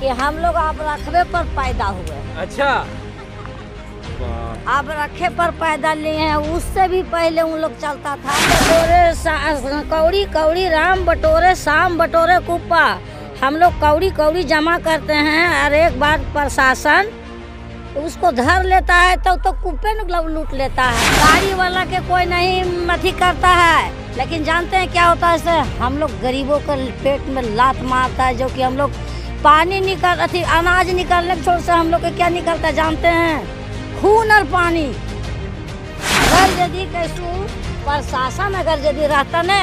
कि हम लोग आप रखबे पर पैदा हुए अच्छा आप रखे पर पैदा लिए हैं उससे भी पहले उन लोग चलता था बटोरे कौड़ी कौड़ी राम बटोरे शाम बटोरे कुप्पा हम लोग कौड़ी कौड़ी जमा करते हैं और एक बार प्रशासन उसको धर लेता है तो तो कुप्पे लूट लेता है गाड़ी वाला के कोई नहीं अथी करता है लेकिन जानते हैं क्या होता है सर हम लोग गरीबों के पेट में लात मारता है जो कि हम लोग पानी निकल अथी अनाज निकलने के छोड़ से हम लोग के क्या निकलता जानते हैं खून और पानी अगर यदि कैसू प्रशासन अगर यदि रहता न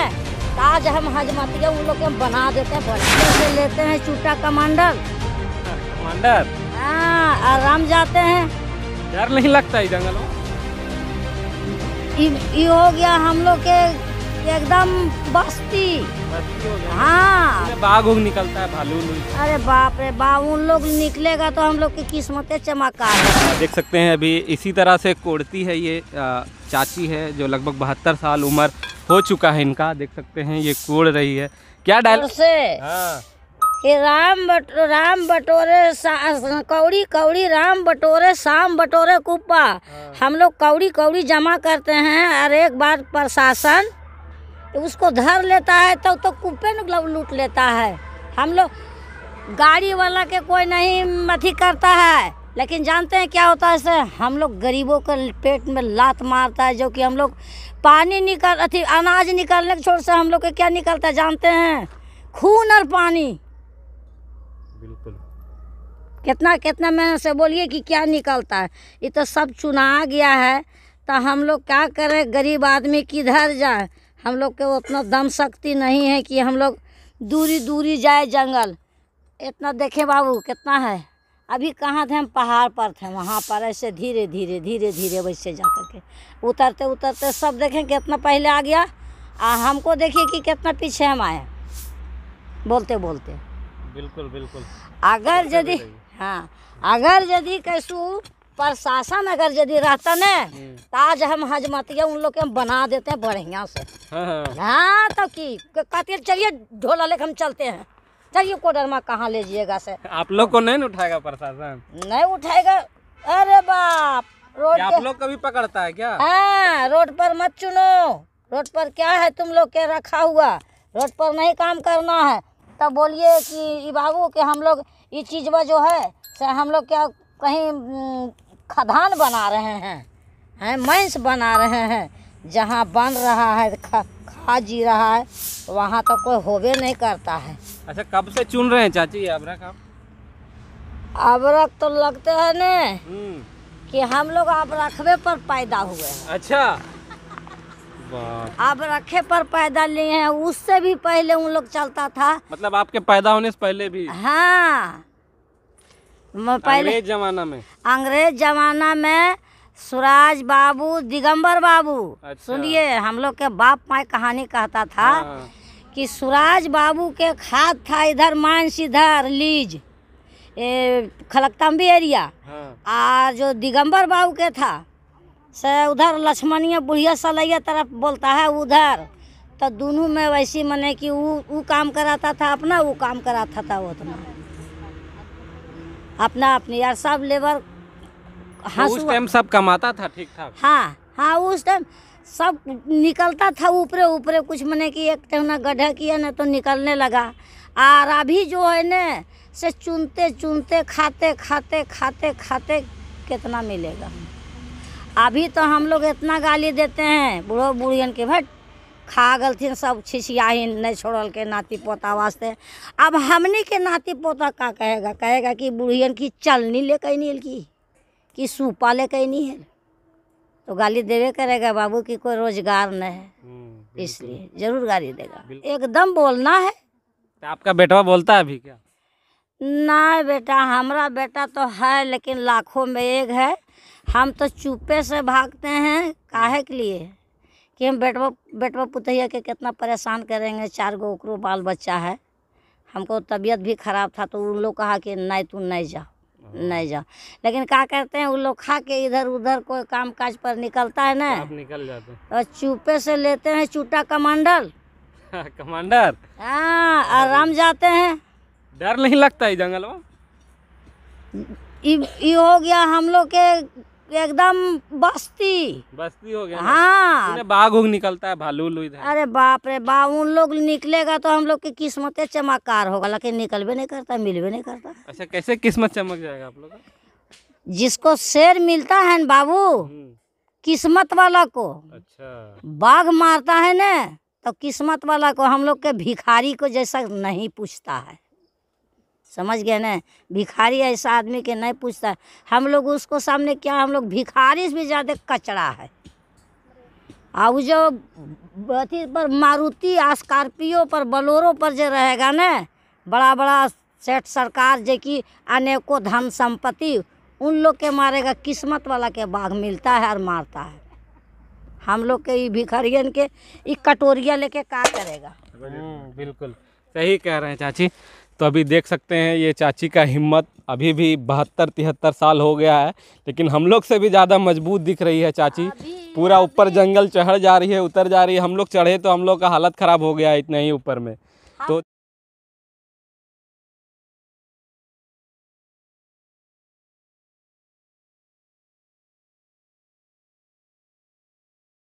तो आज हम हजमतिया उन लोग के हम बना देते हैं बच्चे से लेते हैं चूटा कमांडर कमांडर हाँ आराम जाते हैं डर नहीं लगता है जंगलों ये हो गया हम लोग के एकदम बस्ती हाँ बाघ उग निकलता है भालू अरे बाप रे बा उन लोग निकलेगा तो हम लोग की किस्मतें चमका देख सकते हैं अभी इसी तरह से कोड़ती है ये चाची है जो लगभग बहत्तर साल उम्र हो चुका है इनका देख सकते हैं ये कोड़ रही है क्या डाल से हाँ। ये राम बट राम बटोरे कौड़ी कौड़ी राम बटोरे शाम बटोरे कुप्पा हाँ। हम लोग कौड़ी कौड़ी जमा करते हैं और एक बार प्रशासन उसको धर लेता है तब तो, तो कुप्पे लूट लेता है हम लोग गाड़ी वाला के कोई नहीं अथी करता है लेकिन जानते हैं क्या होता है इससे हम लोग गरीबों के पेट में लात मारता है जो कि हम लोग पानी निकल अथी अनाज निकालने के छोर से हम लोग के क्या निकलता है जानते हैं खून और पानी बिल्कुल कितना कितना मेहनत से बोलिए कि क्या निकलता है ये तो सब चुना गया है तो हम लोग क्या करें गरीब आदमी किधर जाए हम लोग के उतना दम शक्ति नहीं है कि हम लोग दूरी दूरी जाए जंगल इतना देखे बाबू कितना है अभी कहाँ थे हम पहाड़ पर थे वहाँ पर ऐसे धीरे धीरे धीरे धीरे वैसे जा कर के उतरते उतरते सब देखें कितना पहले आ गया आ हमको देखिए कि कितना पीछे हम आए बोलते बोलते बिल्कुल बिल्कुल अगर यदि हाँ अगर यदि कैसू प्रशासन अगर यदि रहता ने हम्म। ताज तो हम हजमतिया उन लोग के हम बना देते हैं बढ़िया से हाँ, हाँ। तो की कहते चलिए ढोला लेके हम चलते हैं चलिए कोडरमा कहाँ ले जिएगा से आप लोग को नहीं उठाएगा प्रशासन नहीं उठाएगा अरे बाप रोड आप लोग कभी पकड़ता है क्या हाँ रोड पर मत चुनो रोड पर क्या है तुम लोग के रखा हुआ रोड पर नहीं काम करना है तब बोलिए कि बाबू के हम लोग ये चीज़ जो है से हम लोग क्या कहीं खदान बना रहे हैं हैं मैंस बना रहे हैं जहाँ बन रहा है खा, खा जी रहा है वहाँ तो कोई होवे नहीं करता है अच्छा कब से चुन रहे हैं चाची अबरक आप अबरक तो लगते है न हम्म। कि हम लोग अब रखबे पर पैदा हुए हैं अच्छा अब रखे पर पैदा लिए हैं उससे भी पहले उन लोग चलता था मतलब आपके पैदा होने से पहले भी हाँ पहले अंग्रेज जमाना में अंग्रेज जमाना में सुराज बाबू दिगंबर बाबू अच्छा। सुनिए हम लोग के बाप माए कहानी कहता था हाँ। कि सुराज बाबू के खाद था इधर मानस इधर लीज खलकतम्बी एरिया हाँ। और जो दिगंबर बाबू के था से उधर लक्ष्मणिया बुढ़िया सलैया तरफ बोलता है उधर तो दोनों में वैसी मने कि वो काम कराता था अपना वो काम कराता था उतना अपना अपने यार सब लेबर हाँ उस टाइम सब कमाता था ठीक ठाक हाँ हाँ उस टाइम सब निकलता था ऊपरे ऊपरे कुछ मैंने कि एक टाइम तो ना गड्ढा किया ना तो निकलने लगा और अभी जो है न से चुनते चुनते खाते खाते खाते खाते कितना मिलेगा अभी तो हम लोग इतना गाली देते हैं बूढ़ो बूढ़ियन के भट खा गलथिन सब छिछियाहिन नहीं छोड़ल के नाती पोता वास्ते अब हमने के नाती पोता का कहेगा कहेगा कि बुढ़ियन की चलनी ले कहीं नहीं की कि सूपा ले नहीं है तो गाली देवे करेगा बाबू की कोई रोजगार नहीं है हम्म, इसलिए जरूर गाली देगा एकदम बोलना है तो आपका बेटा बोलता है अभी क्या ना बेटा हमारा बेटा तो है लेकिन लाखों में एक है हम तो चुपे से भागते हैं काहे के लिए कि हम बेटवा बेटवा पुतिया के कितना परेशान करेंगे चार गो ओकरो बाल बच्चा है हमको तबीयत भी ख़राब था तो उन लोग कहा कि नहीं तू नहीं जाओ हाँ। नहीं जाओ लेकिन क्या करते हैं उन लोग खा के इधर उधर कोई काम काज पर निकलता है ना निकल जाते हैं चुपे से लेते हैं चूटा कमांडर कमांडर हाँ आराम हाँ, जाते हैं डर नहीं लगता है जंगल में ये हो गया हम लोग के एकदम बस्ती बस्ती हो गया हाँ बाघ उग निकलता है भालू अरे बाप रे बा उन लोग निकलेगा तो हम लोग की किस्मत चमककार होगा लेकिन निकलवे नहीं करता मिलवे नहीं करता अच्छा कैसे किस्मत चमक जाएगा आप लोग जिसको शेर मिलता है न बाबू हम्म। किस्मत वाला को अच्छा बाघ मारता है न तो किस्मत वाला को हम लोग के भिखारी को जैसा नहीं पूछता है समझ गए ना भिखारी ऐसा आदमी के नहीं पूछता हम लोग उसको सामने क्या हम लोग भिखारी से भी ज़्यादा कचरा है और जो अथी पर मारुति स्कॉर्पियो पर बलोरो पर जो रहेगा ना बड़ा बड़ा सेठ सरकार जो कि अनेकों धन संपत्ति उन लोग के मारेगा किस्मत वाला के बाघ मिलता है और मारता है हम लोग के ये भिखरियन के ये कटोरिया लेके का करेगा हम्म, बिल्कुल सही कह रहे हैं चाची तो अभी देख सकते हैं ये चाची का हिम्मत अभी भी बहत्तर तिहत्तर साल हो गया है लेकिन हम लोग से भी ज़्यादा मजबूत दिख रही है चाची पूरा ऊपर जंगल चढ़ जा रही है उतर जा रही है हम लोग चढ़े तो हम लोग का हालत ख़राब हो गया इतना ही ऊपर में हाँ, तो